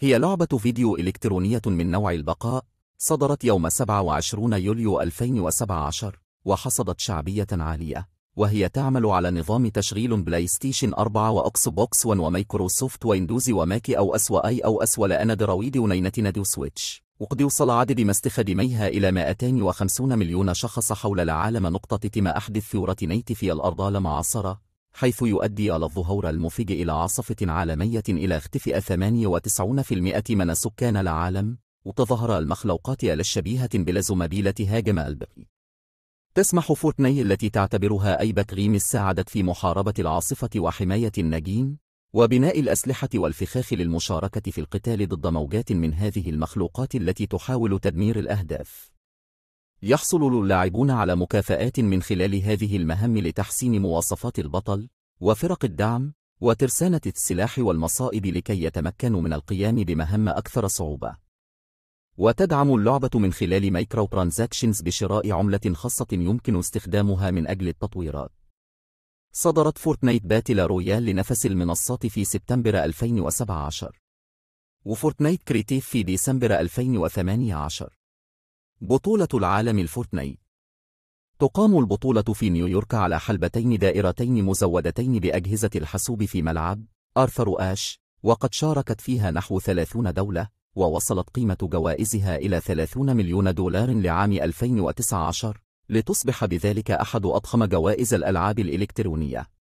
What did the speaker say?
هي لعبة فيديو إلكترونية من نوع البقاء صدرت يوم 27 يوليو 2017 وحصدت شعبية عالية وهي تعمل على نظام تشغيل بلاي ستيشن 4 وأكس بوكس 1 ومايكروسوفت ويندوز وماك أو أس وأي أو أسوى درويد دراويد ونينتي سويتش وقد يوصل عدد مستخدميها إلى 250 مليون شخص حول العالم نقطة تم أحدث ثورة نيت في الأرض لمعاصرة حيث يؤدي على الظهور المفيج إلى عاصفة عالمية إلى اختفئ 98% من سكان العالم وتظهر المخلوقات الشبيهة بالزومبيلة هاجم البري تسمح فورتني التي تعتبرها أي بتغيم ساعدت في محاربة العاصفة وحماية النجيم، وبناء الأسلحة والفخاخ للمشاركة في القتال ضد موجات من هذه المخلوقات التي تحاول تدمير الأهداف يحصل اللاعبون على مكافآت من خلال هذه المهام لتحسين مواصفات البطل وفرق الدعم وترسانة السلاح والمصائب لكي يتمكنوا من القيام بمهام أكثر صعوبة وتدعم اللعبة من خلال مايكرو ترانزاكشنز بشراء عملة خاصة يمكن استخدامها من أجل التطويرات صدرت فورتنايت باتل رويال لنفس المنصات في سبتمبر 2017 وفورتنايت كريتيف في ديسمبر 2018 بطولة العالم الفورتني تقام البطولة في نيويورك على حلبتين دائرتين مزودتين بأجهزة الحاسوب في ملعب أرثر آش وقد شاركت فيها نحو 30 دولة ووصلت قيمة جوائزها إلى 30 مليون دولار لعام 2019 لتصبح بذلك أحد أضخم جوائز الألعاب الإلكترونية